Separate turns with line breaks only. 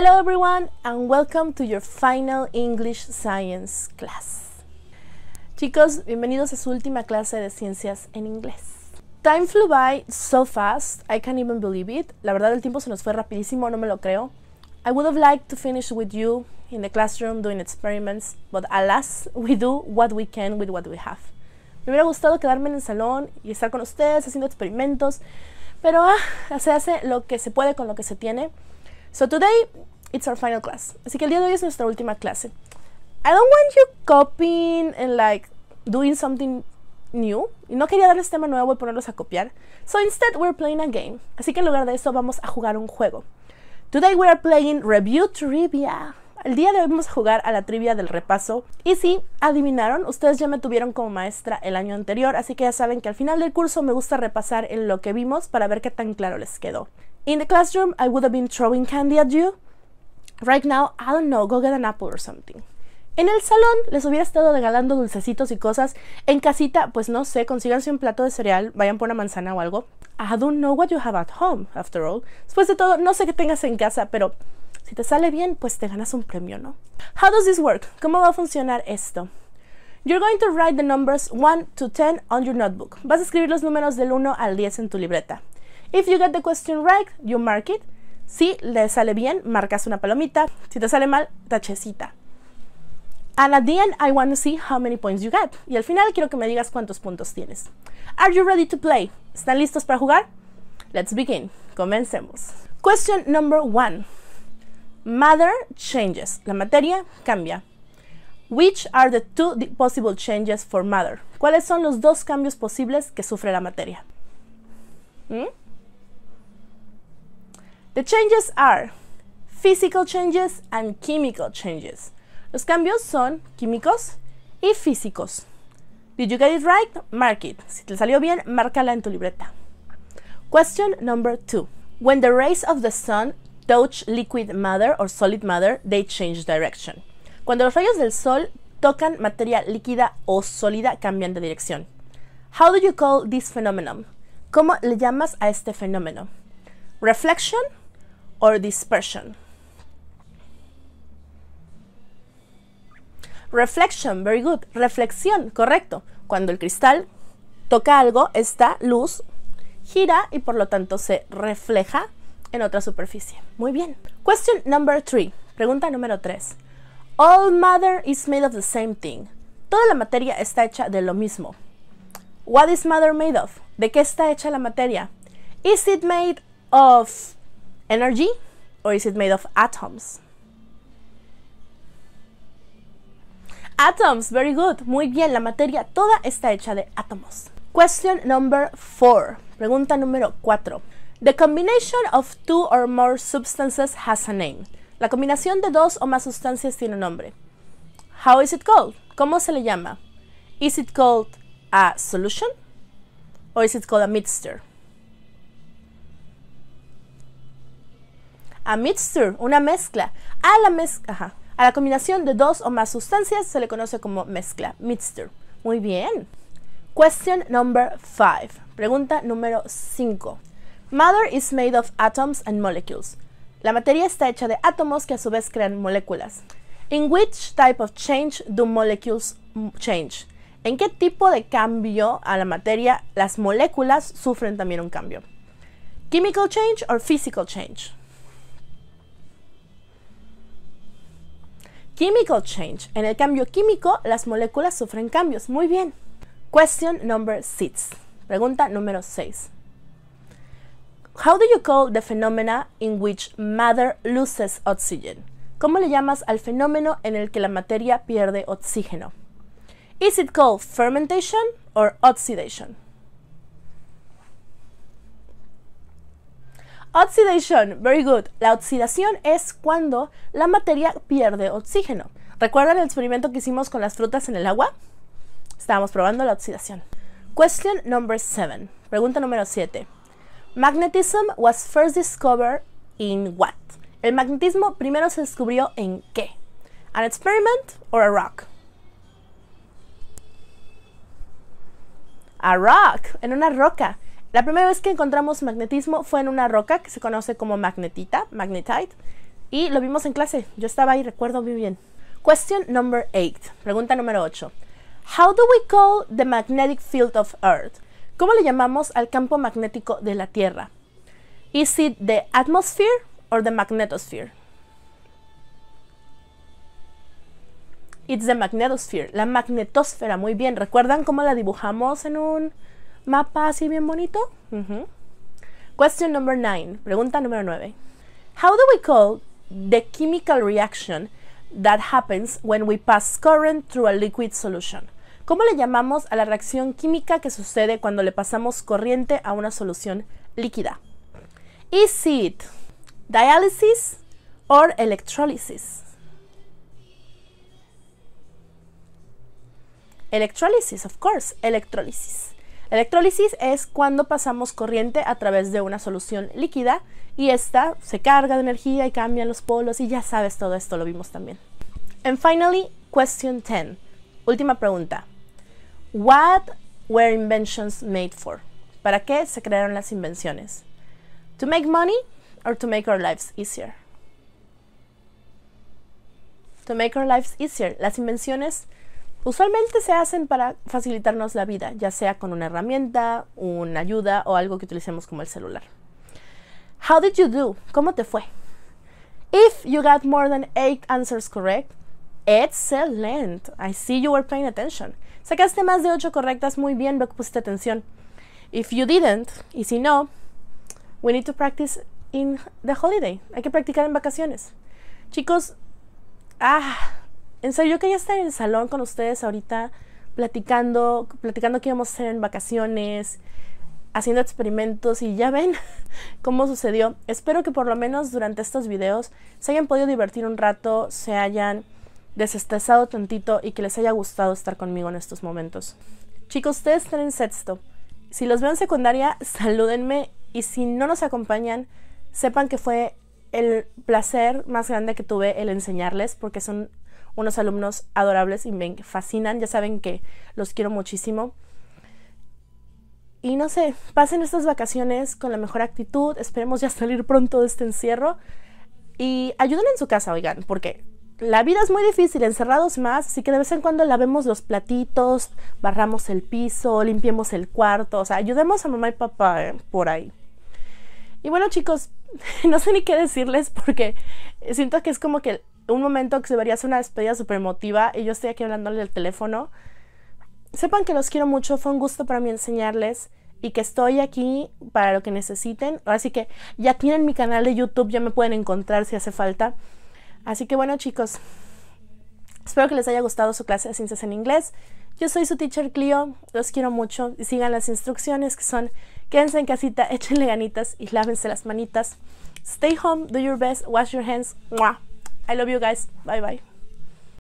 Hello everyone and welcome to your final English Science class. Chicos, bienvenidos a su última clase de ciencias en inglés. Time flew by so fast, I can't even believe it. La verdad el tiempo se nos fue rapidísimo, no me lo creo. I would have liked to finish with you in the classroom doing experiments, but alas, we do what we can with what we have. Me hubiera gustado quedarme en el salón y estar con ustedes haciendo experimentos, pero ah, se hace lo que se puede con lo que se tiene. So today it's our final class. Así que el día de hoy es nuestra última clase. I don't want you copying and like doing something new. Y no quería darles tema nuevo y ponerlos a copiar. So instead we're playing a game. Así que en lugar de eso vamos a jugar un juego. Today we are playing Review Trivia. El día de hoy vamos a jugar a la trivia del repaso. Y sí, adivinaron, ustedes ya me tuvieron como maestra el año anterior, así que ya saben que al final del curso me gusta repasar en lo que vimos para ver qué tan claro les quedó. In the classroom, I would have been throwing candy at you. Right now, I don't know, go get an apple or something. En el salón les hubiera estado regalando dulcecitos y cosas. En casita, pues no sé, consíganse un plato de cereal, vayan por una manzana o algo. I don't know what you have at home, after all. Después de todo, no sé qué tengas en casa, pero si te sale bien, pues te ganas un premio, ¿no? How does this work? ¿Cómo va a funcionar esto? You're going to write the numbers 1 to 10 on your notebook. Vas a escribir los números del 1 al 10 en tu libreta. If you get the question right, you mark it. Si le sale bien, marcas una palomita. Si te sale mal, tachecita. And at the end, I want to see how many points you get. Y al final quiero que me digas cuántos puntos tienes. Are you ready to play? ¿Están listos para jugar? Let's begin. Comencemos. Question number one. Mother changes. La materia cambia. Which are the two possible changes for mother? ¿Cuáles son los dos cambios posibles que sufre la materia? ¿Mm? The changes are physical changes and chemical changes. Los cambios son químicos y físicos. Did you get it right? Mark it. Si te salió bien, márcala en tu libreta. Question number two. When the rays of the sun touch liquid matter or solid matter, they change direction. Cuando los rayos del sol tocan materia líquida o sólida, cambian de dirección. How do you call this phenomenon? ¿Cómo le llamas a este fenómeno? Reflection or dispersion. Reflection, very good. Reflexión, correcto. Cuando el cristal toca algo, esta luz gira y por lo tanto se refleja en otra superficie. Muy bien. Question number three Pregunta número tres. All matter is made of the same thing. Toda la materia está hecha de lo mismo. What is matter made of? ¿De qué está hecha la materia? Is it made of energy or is it made of atoms? Atoms, very good. Muy bien, la materia toda está hecha de átomos. Question number 4. Pregunta número 4. The combination of two or more substances has a name. La combinación de dos o más sustancias tiene un nombre. How is it called? ¿Cómo se le llama? Is it called a solution? Or is it called a mixture? A mixture, una mezcla. A la, mezcla a la combinación de dos o más sustancias se le conoce como mezcla, mixture. Muy bien. Question number 5. Pregunta número 5. Matter is made of atoms and molecules. La materia está hecha de átomos que a su vez crean moléculas. In which type of change do molecules change? ¿En qué tipo de cambio a la materia las moléculas sufren también un cambio? Chemical change or physical change? Chemical change. En el cambio químico, las moléculas sufren cambios. Muy bien. Question number six. Pregunta número 6. How do you call the phenomena in which matter loses oxygen? ¿Cómo le llamas al fenómeno en el que la materia pierde oxígeno? Is it called fermentation or oxidation? Oxidation, very good. La oxidación es cuando la materia pierde oxígeno. ¿Recuerdan el experimento que hicimos con las frutas en el agua? Estábamos probando la oxidación. Question number 7. Pregunta número 7. Magnetism was first discovered in what? El magnetismo primero se descubrió en qué? An experiment or a rock? A rock, en una roca. La primera vez que encontramos magnetismo fue en una roca que se conoce como magnetita, magnetite, y lo vimos en clase. Yo estaba ahí, recuerdo muy bien. Question number 8. Pregunta número 8. How do we call the magnetic field of Earth? ¿Cómo le llamamos al campo magnético de la Tierra? Is it the atmosphere or the magnetosphere? It's the magnetosphere, la magnetosfera. Muy bien, ¿recuerdan cómo la dibujamos en un mapa así bien bonito. Question number nine pregunta número nueve How do we call the chemical reaction that happens when we pass current through a liquid solution? ¿Cómo le llamamos a la reacción química que sucede cuando le pasamos corriente a una solución líquida? Is it dialysis or electrolysis? Electrolysis, of course, electrolysis. Electrólisis es cuando pasamos corriente a través de una solución líquida y esta se carga de energía y cambian los polos y ya sabes todo esto, lo vimos también. And finally, question 10. Última pregunta. What were inventions made for? ¿Para qué se crearon las invenciones? To make money or to make our lives easier? To make our lives easier. Las invenciones Usualmente se hacen para facilitarnos la vida, ya sea con una herramienta, una ayuda o algo que utilicemos como el celular. How did you do? ¿Cómo te fue? If you got more than eight answers correct, excellent. I see you were paying attention. Sacaste más de ocho correctas, muy bien, veo que pusiste atención. If you didn't, y si no, we need to practice in the holiday. Hay que practicar en vacaciones. Chicos, ah, en serio, yo quería estar en el salón con ustedes ahorita platicando, platicando qué íbamos a hacer en vacaciones, haciendo experimentos y ya ven cómo sucedió. Espero que por lo menos durante estos videos se hayan podido divertir un rato, se hayan desestresado tantito y que les haya gustado estar conmigo en estos momentos. Chicos, ustedes están en sexto. Si los veo en secundaria, salúdenme y si no nos acompañan, sepan que fue el placer más grande que tuve el enseñarles porque son unos alumnos adorables y me fascinan, ya saben que los quiero muchísimo. Y no sé, pasen estas vacaciones con la mejor actitud, esperemos ya salir pronto de este encierro y ayuden en su casa, oigan, porque la vida es muy difícil, encerrados más, así que de vez en cuando lavemos los platitos, barramos el piso, limpiemos el cuarto, o sea, ayudemos a mamá y papá eh, por ahí. Y bueno chicos, no sé ni qué decirles porque siento que es como que un momento que debería ser una despedida súper emotiva y yo estoy aquí hablándole del teléfono. Sepan que los quiero mucho, fue un gusto para mí enseñarles y que estoy aquí para lo que necesiten. Así que ya tienen mi canal de YouTube, ya me pueden encontrar si hace falta. Así que bueno chicos, espero que les haya gustado su clase de ciencias en inglés. Yo soy su teacher Clio, los quiero mucho y sigan las instrucciones que son quédense en casita, échenle ganitas y lávense las manitas. Stay home, do your best, wash your hands. ¡Mua! I love you guys. Bye bye.